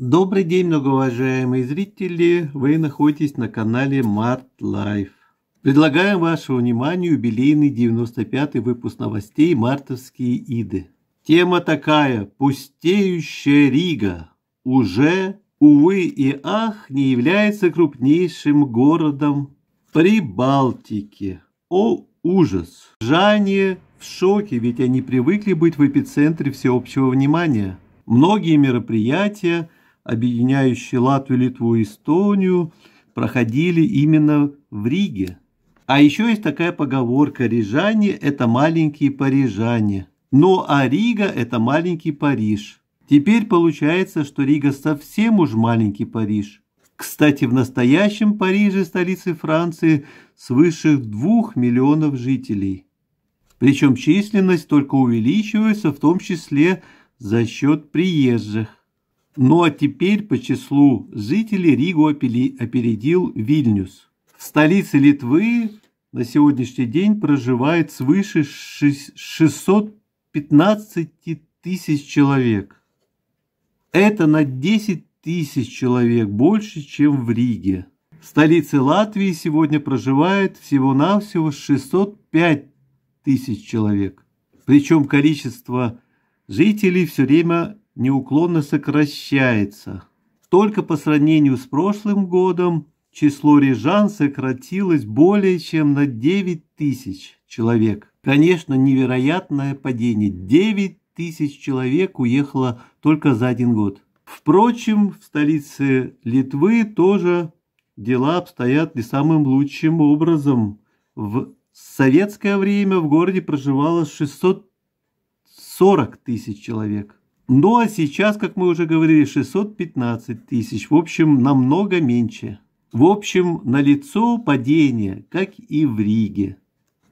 Добрый день, многоуважаемые зрители! Вы находитесь на канале Март Лайф. Предлагаем вашему вниманию юбилейный 95-й выпуск новостей «Мартовские иды». Тема такая «Пустеющая Рига» уже, увы и ах, не является крупнейшим городом Прибалтики. О, ужас! Жане в шоке, ведь они привыкли быть в эпицентре всеобщего внимания. Многие мероприятия – объединяющие Латвию, Литву и Эстонию, проходили именно в Риге. А еще есть такая поговорка «Рижане – это маленькие парижане». Ну а Рига – это маленький Париж. Теперь получается, что Рига совсем уж маленький Париж. Кстати, в настоящем Париже, столице Франции, свыше двух миллионов жителей. Причем численность только увеличивается, в том числе за счет приезжих. Ну а теперь по числу жителей Ригу опередил Вильнюс. В столице Литвы на сегодняшний день проживает свыше 615 тысяч человек. Это на 10 тысяч человек больше, чем в Риге. В столице Латвии сегодня проживает всего-навсего 605 тысяч человек. Причем количество жителей все время неуклонно сокращается. Только по сравнению с прошлым годом число рижан сократилось более чем на 9 тысяч человек. Конечно, невероятное падение. 9 тысяч человек уехало только за один год. Впрочем, в столице Литвы тоже дела обстоят не самым лучшим образом. В советское время в городе проживало 640 тысяч человек. Ну а сейчас, как мы уже говорили, 615 тысяч. В общем, намного меньше. В общем, налицо падение, как и в Риге.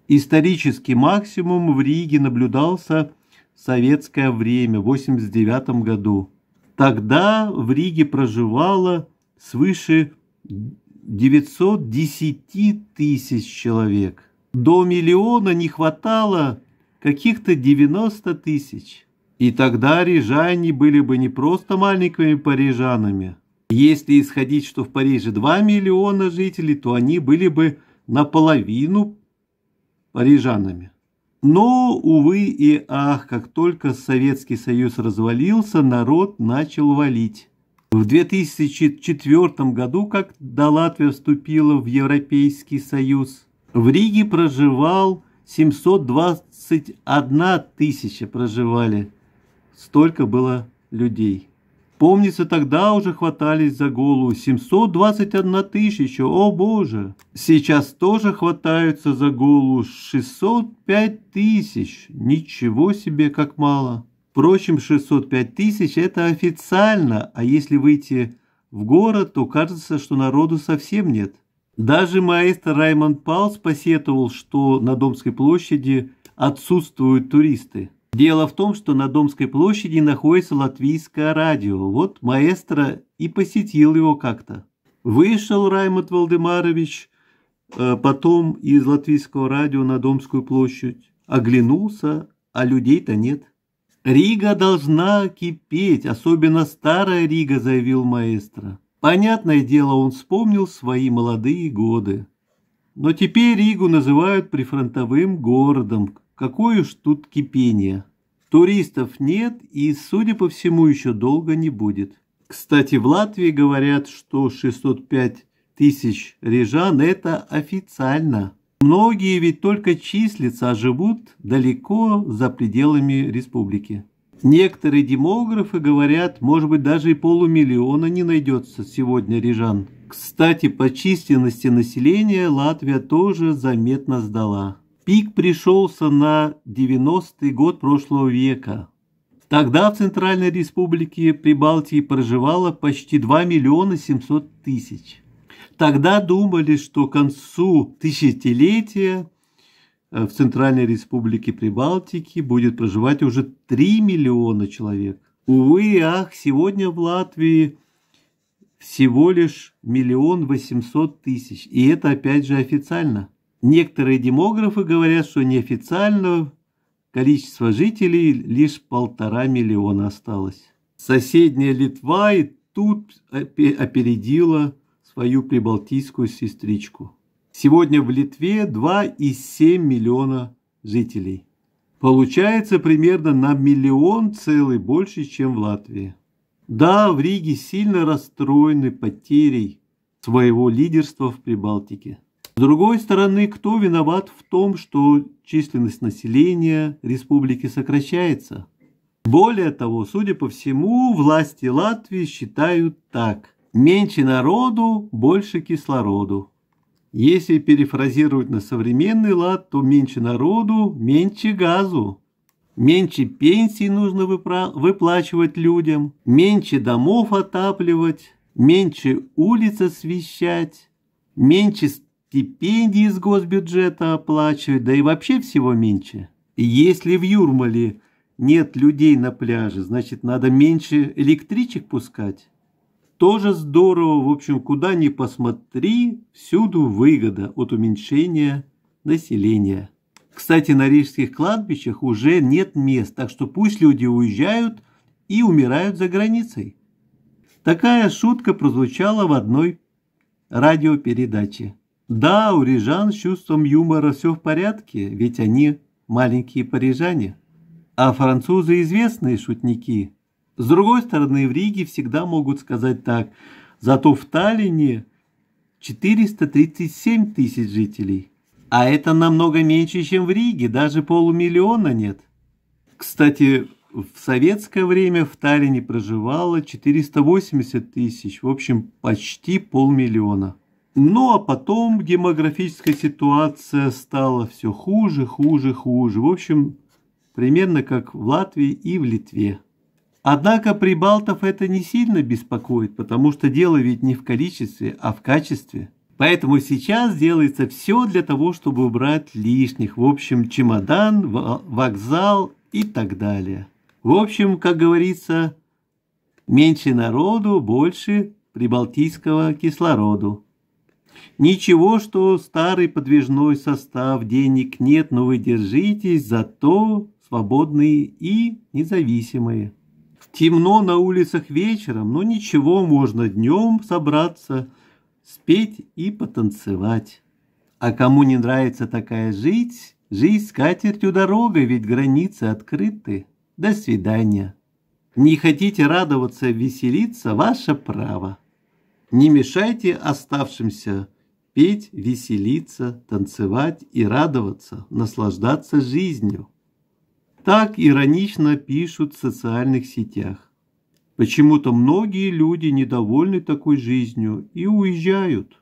Исторический максимум в Риге наблюдался в советское время, в 1989 году. Тогда в Риге проживало свыше 910 тысяч человек. До миллиона не хватало каких-то 90 тысяч. И тогда рижане были бы не просто маленькими парижанами. Если исходить, что в Париже 2 миллиона жителей, то они были бы наполовину парижанами. Но, увы и ах, как только Советский Союз развалился, народ начал валить. В 2004 году, когда Латвия вступила в Европейский Союз, в Риге проживал 721 тысяча проживали столько было людей. Помнится, тогда уже хватались за голову 721 тысяча, о боже! Сейчас тоже хватаются за голову 605 тысяч, ничего себе как мало! Впрочем, 605 тысяч – это официально, а если выйти в город, то кажется, что народу совсем нет. Даже маэстро Раймонд Паус посетовал, что на Домской площади отсутствуют туристы. Дело в том, что на Домской площади находится латвийское радио. Вот маэстро и посетил его как-то. Вышел Раймонд Валдемарович э, потом из латвийского радио на Домскую площадь. Оглянулся, а людей-то нет. «Рига должна кипеть, особенно старая Рига», — заявил маэстро. Понятное дело, он вспомнил свои молодые годы. Но теперь Ригу называют прифронтовым городом, Какое уж тут кипение. Туристов нет и, судя по всему, еще долго не будет. Кстати, в Латвии говорят, что 605 тысяч рижан – это официально. Многие ведь только числятся, а живут далеко за пределами республики. Некоторые демографы говорят, может быть, даже и полумиллиона не найдется сегодня рижан. Кстати, по численности населения Латвия тоже заметно сдала. Пик пришелся на 90-й год прошлого века. Тогда в Центральной Республике Прибалтии проживало почти 2 миллиона 700 тысяч. Тогда думали, что к концу тысячелетия э, в Центральной Республике Прибалтики будет проживать уже 3 миллиона человек. Увы и ах, сегодня в Латвии всего лишь миллион восемьсот тысяч. И это опять же официально. Некоторые демографы говорят, что неофициально количество жителей лишь полтора миллиона осталось. Соседняя Литва и тут опередила свою прибалтийскую сестричку. Сегодня в Литве 2,7 миллиона жителей. Получается примерно на миллион целый больше, чем в Латвии. Да, в Риге сильно расстроены потерей своего лидерства в Прибалтике. С другой стороны, кто виноват в том, что численность населения республики сокращается? Более того, судя по всему, власти Латвии считают так. Меньше народу, больше кислороду. Если перефразировать на современный лад, то меньше народу, меньше газу. Меньше пенсий нужно выпра- выплачивать людям, меньше домов отапливать, меньше улиц освещать, меньше стипендии из госбюджета оплачивать, да и вообще всего меньше. И если в Юрмале нет людей на пляже, значит, надо меньше электричек пускать. Тоже здорово, в общем, куда ни посмотри, всюду выгода от уменьшения населения. Кстати, на рижских кладбищах уже нет мест, так что пусть люди уезжают и умирают за границей. Такая шутка прозвучала в одной радиопередаче. Да, у рижан с чувством юмора все в порядке, ведь они маленькие парижане. А французы известные шутники. С другой стороны, в Риге всегда могут сказать так. Зато в Таллине 437 тысяч жителей. А это намного меньше, чем в Риге, даже полумиллиона нет. Кстати, в советское время в Таллине проживало 480 тысяч, в общем, почти полмиллиона. Ну а потом демографическая ситуация стала все хуже, хуже, хуже. В общем, примерно как в Латвии и в Литве. Однако прибалтов это не сильно беспокоит, потому что дело ведь не в количестве, а в качестве. Поэтому сейчас делается все для того, чтобы убрать лишних. В общем, чемодан, вокзал и так далее. В общем, как говорится, меньше народу, больше прибалтийского кислороду. Ничего, что старый подвижной состав, денег нет, но вы держитесь, зато свободные и независимые. Темно на улицах вечером, но ничего, можно днем собраться, спеть и потанцевать. А кому не нравится такая жить, жизнь с катертью дорогой, ведь границы открыты. До свидания. Не хотите радоваться, веселиться – ваше право. Не мешайте оставшимся петь, веселиться, танцевать и радоваться, наслаждаться жизнью. Так иронично пишут в социальных сетях. Почему-то многие люди недовольны такой жизнью и уезжают.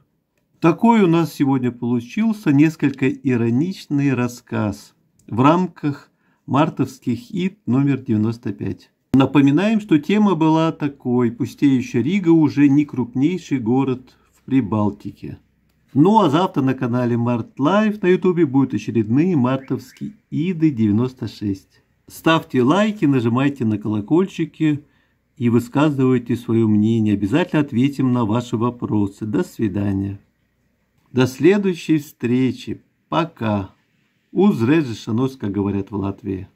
Такой у нас сегодня получился несколько ироничный рассказ в рамках мартовских ИД номер 95. Напоминаем, что тема была такой, пустеющая Рига уже не крупнейший город в Прибалтике. Ну а завтра на канале Март Лайф на ютубе будут очередные мартовские Иды 96. Ставьте лайки, нажимайте на колокольчики и высказывайте свое мнение. Обязательно ответим на ваши вопросы. До свидания. До следующей встречи. Пока. Узрежешанос, как говорят в Латвии.